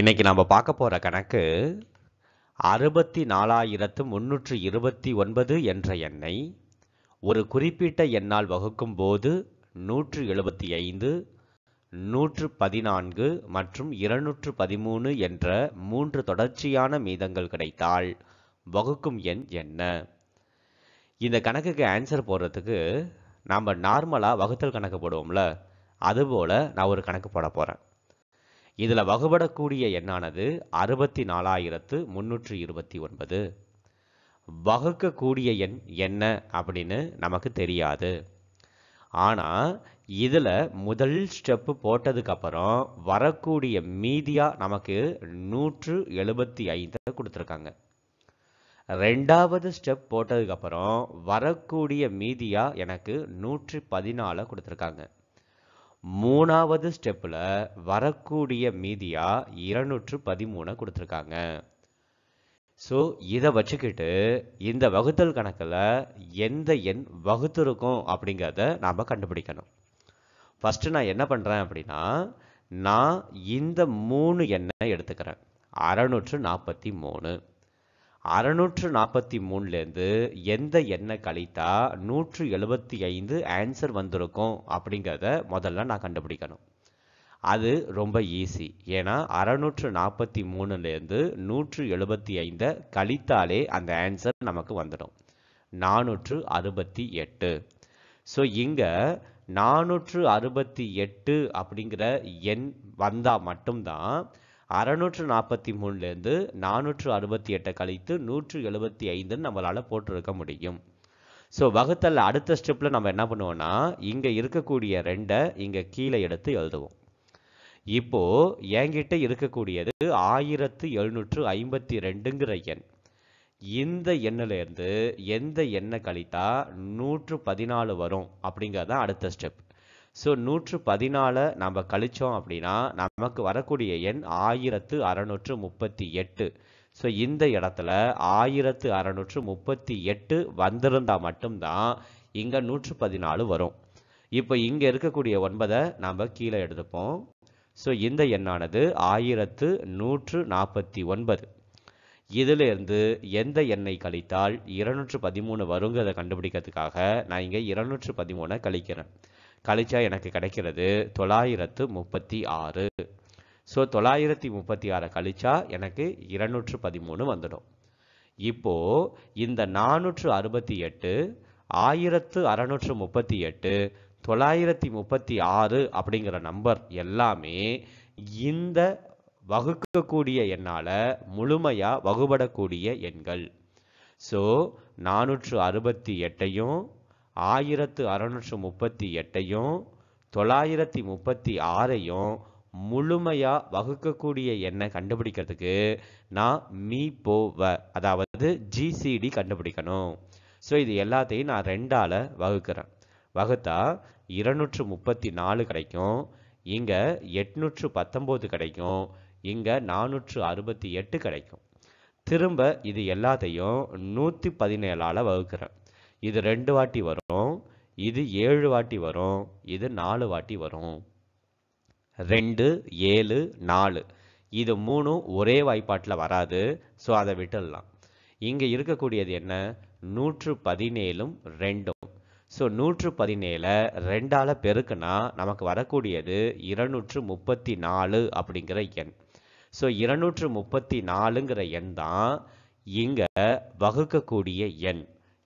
இன்னைக்கு நாம் பார்க்க போகிற கணக்கு அறுபத்தி நாலாயிரத்து முன்னூற்று இருபத்தி ஒன்பது என்ற எண்ணை ஒரு குறிப்பிட்ட எண்ணால் வகுக்கும் போது நூற்று எழுபத்தி ஐந்து நூற்று பதினான்கு மற்றும் இருநூற்று பதிமூணு என்ற மூன்று தொடர்ச்சியான மீதங்கள் கிடைத்தால் வகுக்கும் எண் என்ன இந்த கணக்குக்கு ஆன்சர் போடுறதுக்கு நாம் நார்மலாக வகுத்தல் கணக்கு போடுவோம்ல அதுபோல் நான் ஒரு கணக்கு போட போகிறேன் இதில் வகுபடக்கூடிய எண்ணானது அறுபத்தி நாலாயிரத்து முந்நூற்றி இருபத்தி ஒன்பது வகுக்கக்கூடிய எண் என்ன அப்படின்னு நமக்கு தெரியாது ஆனால் இதில் முதல் ஸ்டெப்பு போட்டதுக்கப்புறம் வரக்கூடிய மீதியாக நமக்கு நூற்று எழுபத்தி ஐந்தை கொடுத்துருக்காங்க ரெண்டாவது ஸ்டெப் போட்டதுக்கப்புறம் வரக்கூடிய மீதியாக எனக்கு நூற்றி பதினாலை கொடுத்துருக்காங்க மூணாவது ஸ்டெப்பில் வரக்கூடிய மீதியாக இருநூற்று பதிமூணை கொடுத்துருக்காங்க ஸோ இதை வச்சுக்கிட்டு இந்த வகுத்தல் கணக்கில் எந்த எண் வகுத்துருக்கும் அப்படிங்கிறத நாம் கண்டுபிடிக்கணும் ஃபஸ்ட்டு நான் என்ன பண்ணுறேன் அப்படின்னா நான் இந்த மூணு எண்ணை எடுத்துக்கிறேன் அறநூற்று நாற்பத்தி மூணு அறநூற்று நாற்பத்தி மூணுலேருந்து எந்த எண்ணெய் கழித்தா நூற்று எழுபத்தி ஐந்து ஆன்சர் வந்திருக்கும் அப்படிங்கிறத முதல்ல நான் கண்டுபிடிக்கணும் அது ரொம்ப ஈஸி ஏன்னா அறநூற்று நாற்பத்தி மூணுலேருந்து நூற்று எழுபத்தி ஐந்தை கழித்தாலே அந்த ஆன்சர் நமக்கு வந்துடும் நானூற்று அறுபத்தி எட்டு ஸோ இங்கே நானூற்று அறுபத்தி எட்டு அப்படிங்கிற எண் வந்தால் மட்டும்தான் அறநூற்று நாற்பத்தி மூணுலேருந்து நானூற்று அறுபத்தி எட்டை கழித்து நூற்று எழுபத்தி ஐந்துன்னு நம்மளால் போட்டிருக்க முடியும் ஸோ வகுத்தல் அடுத்த ஸ்டெப்பில் நம்ம என்ன பண்ணுவோம்னா இங்கே இருக்கக்கூடிய ரெண்டை இங்கே கீழே எடுத்து எழுதுவோம் இப்போது என்கிட்ட இருக்கக்கூடியது ஆயிரத்து எழுநூற்று ஐம்பத்தி ரெண்டுங்கிற எண் இந்த எண்ணிலேருந்து எந்த எண்ணை கழித்தா நூற்று பதினாலு வரும் அப்படிங்கிறது தான் அடுத்த ஸ்டெப் ஸோ நூற்று பதினால நம்ம கழித்தோம் அப்படின்னா நமக்கு வரக்கூடிய எண் ஆயிரத்து அறநூற்று முப்பத்தி எட்டு ஸோ இந்த இடத்துல ஆயிரத்து அறநூற்று முப்பத்தி எட்டு வந்திருந்தால் மட்டும்தான் இங்கே நூற்று பதினாலு வரும் இப்போ இங்கே இருக்கக்கூடிய ஒன்பதை நாம் கீழே எடுத்துப்போம் ஸோ இந்த எண்ணானது ஆயிரத்து நூற்று நாற்பத்தி ஒன்பது இதிலிருந்து எந்த எண்ணை கழித்தால் இருநூற்று பதிமூணு வருங்கிறத கண்டுபிடிக்கிறதுக்காக நான் இங்கே இருநூற்று பதிமூணை கழிக்கிறேன் கழிச்சா எனக்கு கிடைக்கிறது தொள்ளாயிரத்து முப்பத்தி ஆறு ஸோ தொள்ளாயிரத்தி முப்பத்தி ஆறை கழிச்சா எனக்கு இருநூற்று பதிமூணு வந்துடும் இப்போ இந்த நானூற்று அறுபத்தி எட்டு ஆயிரத்து அறநூற்று முப்பத்தி எட்டு தொள்ளாயிரத்தி முப்பத்தி ஆறு அப்படிங்கிற நம்பர் எல்லாமே இந்த வகுக்கக்கூடிய என்னால் முழுமையாக வகுபடக்கூடிய எண்கள் ஸோ நானூற்று அறுபத்தி எட்டையும் ஆயிரத்து அறநூற்று முப்பத்தி எட்டையும் தொள்ளாயிரத்தி முப்பத்தி ஆறையும் முழுமையாக வகுக்கக்கூடிய எண்ணை கண்டுபிடிக்கிறதுக்கு நான் மீ போவ அதாவது ஜிசிடி கண்டுபிடிக்கணும் ஸோ இது எல்லாத்தையும் நான் ரெண்டால் வகுக்கிறேன் வகுத்தா இருநூற்று முப்பத்தி நாலு கிடைக்கும் இங்கே எட்நூற்று பத்தொம்போது கிடைக்கும் இங்கே நானூற்று அறுபத்தி எட்டு கிடைக்கும் திரும்ப இது எல்லாத்தையும் நூற்றி பதினேழால் வகுக்கிறேன் இது ரெண்டு வாட்டி வரும் இது ஏழு வாட்டி வரும் இது நாலு வாட்டி வரும் ரெண்டு ஏழு நாலு இது மூணும் ஒரே வாய்ப்பாட்டில் வராது ஸோ அதை விட்டுடலாம் இங்கே இருக்கக்கூடியது என்ன நூற்று பதினேழும் ரெண்டும் ஸோ நூற்று பதினேழை ரெண்டால் பெருக்குனா நமக்கு வரக்கூடியது இருநூற்று முப்பத்தி நாலு அப்படிங்கிற எண் ஸோ இருநூற்று முப்பத்தி நாலுங்கிற எண் தான் இங்கே வகுக்கக்கூடிய எண்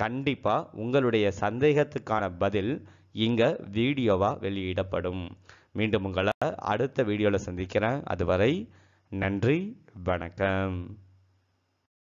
கண்டிப்பாக உங்களுடைய சந்தேகத்துக்கான பதில் இங்கே வீடியோவாக வெளியிடப்படும் மீண்டும் உங்களை அடுத்த வீடியோவில் சந்திக்கிறேன் அதுவரை நன்றி வணக்கம்